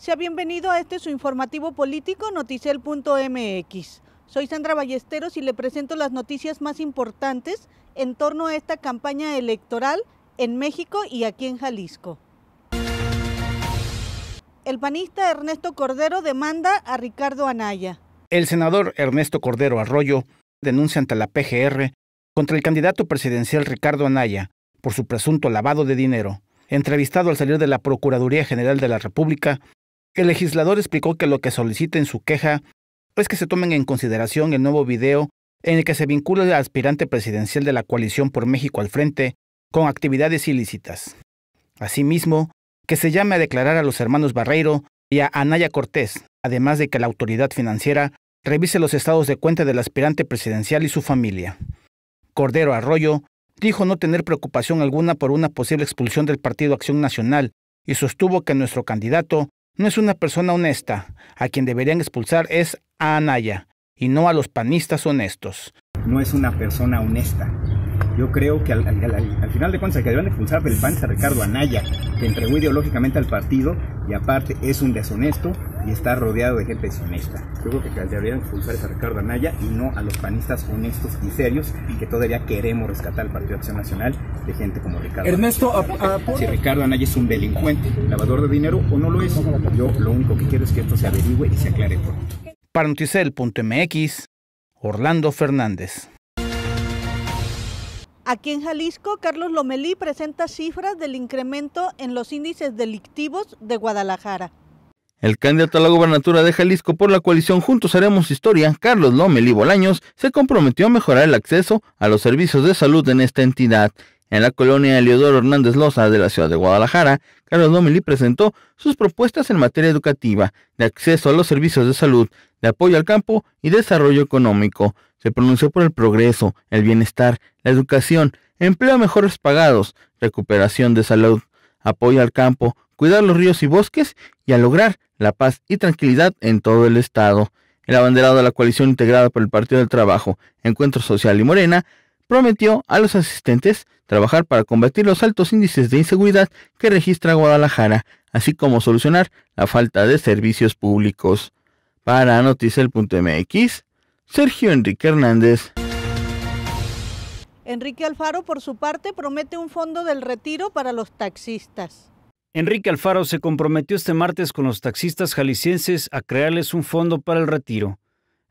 Sea bienvenido a este su informativo político noticel.mx. Soy Sandra Ballesteros y le presento las noticias más importantes en torno a esta campaña electoral en México y aquí en Jalisco. El panista Ernesto Cordero demanda a Ricardo Anaya. El senador Ernesto Cordero Arroyo denuncia ante la PGR contra el candidato presidencial Ricardo Anaya por su presunto lavado de dinero. Entrevistado al salir de la Procuraduría General de la República, el legislador explicó que lo que solicita en su queja es que se tomen en consideración el nuevo video en el que se vincula al aspirante presidencial de la coalición por México al frente con actividades ilícitas. Asimismo, que se llame a declarar a los hermanos Barreiro y a Anaya Cortés, además de que la autoridad financiera revise los estados de cuenta del aspirante presidencial y su familia. Cordero Arroyo dijo no tener preocupación alguna por una posible expulsión del Partido Acción Nacional y sostuvo que nuestro candidato no es una persona honesta. A quien deberían expulsar es a Anaya, y no a los panistas honestos. No es una persona honesta. Yo creo que al, final de cuentas el que deberían expulsar del PAN es a Ricardo Anaya, que entregó ideológicamente al partido y aparte es un deshonesto y está rodeado de gente deshonesta. Yo creo que deberían expulsar a Ricardo Anaya y no a los panistas honestos y serios y que todavía queremos rescatar al Partido Acción Nacional de gente como Ricardo Ernesto, si Ricardo Anaya es un delincuente, lavador de dinero o no lo es, yo lo único que quiero es que esto se averigüe y se aclare pronto. Para Noticel.mx, Orlando Fernández. Aquí en Jalisco, Carlos Lomelí presenta cifras del incremento en los índices delictivos de Guadalajara. El candidato a la gobernatura de Jalisco por la coalición Juntos Haremos Historia, Carlos Lomelí Bolaños, se comprometió a mejorar el acceso a los servicios de salud en esta entidad. En la colonia Leodoro Hernández Loza de la ciudad de Guadalajara, Carlos Lomelí presentó sus propuestas en materia educativa, de acceso a los servicios de salud, de apoyo al campo y desarrollo económico. Se pronunció por el progreso, el bienestar, la educación, empleo mejores pagados, recuperación de salud, apoyo al campo, cuidar los ríos y bosques y a lograr la paz y tranquilidad en todo el Estado. El abanderado de la coalición integrada por el Partido del Trabajo, Encuentro Social y Morena, prometió a los asistentes trabajar para combatir los altos índices de inseguridad que registra Guadalajara, así como solucionar la falta de servicios públicos. Para Noticel.mx, Sergio Enrique Hernández. Enrique Alfaro, por su parte, promete un fondo del retiro para los taxistas. Enrique Alfaro se comprometió este martes con los taxistas jaliscienses a crearles un fondo para el retiro.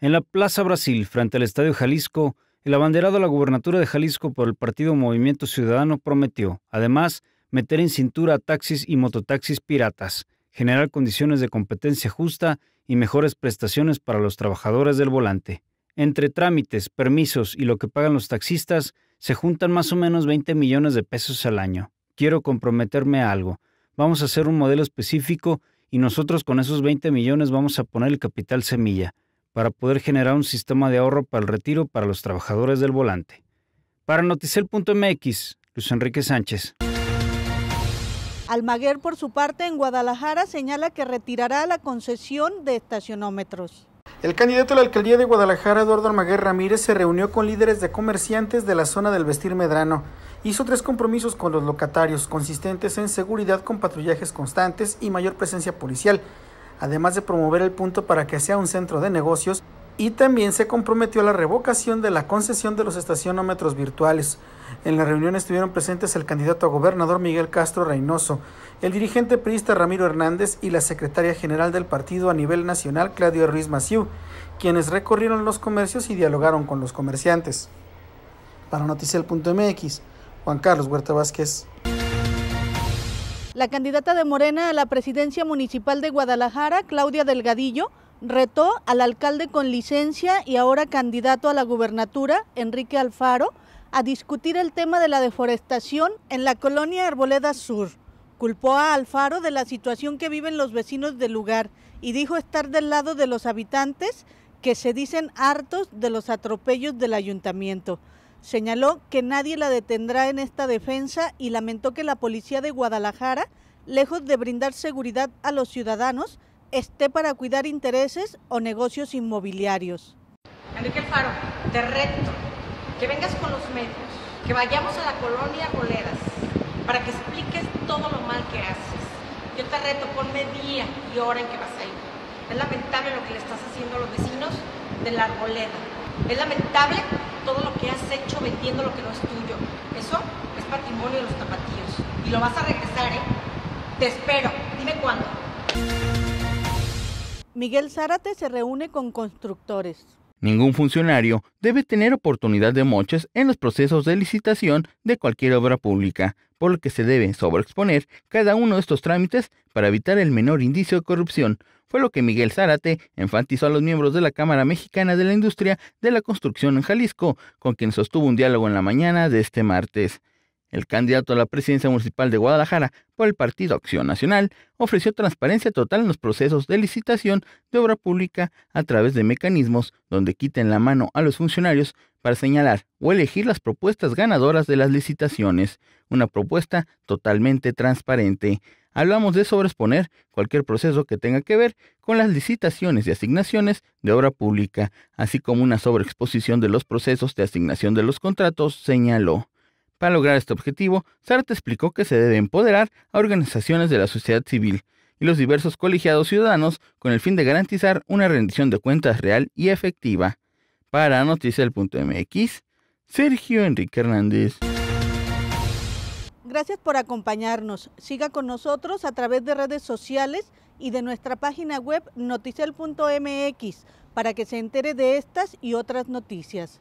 En la Plaza Brasil, frente al Estadio Jalisco, el abanderado a la gubernatura de Jalisco por el partido Movimiento Ciudadano prometió, además, meter en cintura a taxis y mototaxis piratas, generar condiciones de competencia justa y mejores prestaciones para los trabajadores del volante. Entre trámites, permisos y lo que pagan los taxistas, se juntan más o menos 20 millones de pesos al año. Quiero comprometerme a algo. Vamos a hacer un modelo específico y nosotros con esos 20 millones vamos a poner el capital semilla para poder generar un sistema de ahorro para el retiro para los trabajadores del volante. Para noticel.mx, Luis Enrique Sánchez. Almaguer, por su parte, en Guadalajara señala que retirará la concesión de estacionómetros. El candidato a la alcaldía de Guadalajara, Eduardo Almaguer Ramírez, se reunió con líderes de comerciantes de la zona del Vestir Medrano. Hizo tres compromisos con los locatarios, consistentes en seguridad con patrullajes constantes y mayor presencia policial, además de promover el punto para que sea un centro de negocios, y también se comprometió a la revocación de la concesión de los estacionómetros virtuales. En la reunión estuvieron presentes el candidato a gobernador Miguel Castro Reynoso, el dirigente priista Ramiro Hernández y la secretaria general del partido a nivel nacional Claudia Ruiz Maciú, quienes recorrieron los comercios y dialogaron con los comerciantes. Para Noticiel.mx, Juan Carlos Huerta Vázquez. La candidata de Morena a la presidencia municipal de Guadalajara, Claudia Delgadillo, retó al alcalde con licencia y ahora candidato a la gubernatura, Enrique Alfaro, a discutir el tema de la deforestación en la colonia Arboleda Sur. Culpó a Alfaro de la situación que viven los vecinos del lugar y dijo estar del lado de los habitantes que se dicen hartos de los atropellos del ayuntamiento. Señaló que nadie la detendrá en esta defensa y lamentó que la policía de Guadalajara, lejos de brindar seguridad a los ciudadanos, esté para cuidar intereses o negocios inmobiliarios. Enrique Alfaro, de recto que vengas con los medios, que vayamos a la colonia Boleras para que expliques todo lo mal que haces. Yo te reto, ponme día y hora en que vas a ir. Es lamentable lo que le estás haciendo a los vecinos de la arboleda. Es lamentable todo lo que has hecho vendiendo lo que no es tuyo. Eso es patrimonio de los tapatíos. Y lo vas a regresar, ¿eh? Te espero. Dime cuándo. Miguel Zárate se reúne con constructores. Ningún funcionario debe tener oportunidad de moches en los procesos de licitación de cualquier obra pública, por lo que se debe sobreexponer cada uno de estos trámites para evitar el menor indicio de corrupción. Fue lo que Miguel Zárate enfatizó a los miembros de la Cámara Mexicana de la Industria de la Construcción en Jalisco, con quien sostuvo un diálogo en la mañana de este martes. El candidato a la presidencia municipal de Guadalajara por el Partido Acción Nacional ofreció transparencia total en los procesos de licitación de obra pública a través de mecanismos donde quiten la mano a los funcionarios para señalar o elegir las propuestas ganadoras de las licitaciones, una propuesta totalmente transparente. Hablamos de sobreexponer cualquier proceso que tenga que ver con las licitaciones y asignaciones de obra pública, así como una sobreexposición de los procesos de asignación de los contratos, señaló. Para lograr este objetivo, Sartre explicó que se debe empoderar a organizaciones de la sociedad civil y los diversos colegiados ciudadanos con el fin de garantizar una rendición de cuentas real y efectiva. Para Noticel.mx Sergio Enrique Hernández. Gracias por acompañarnos. Siga con nosotros a través de redes sociales y de nuestra página web noticel.mx para que se entere de estas y otras noticias.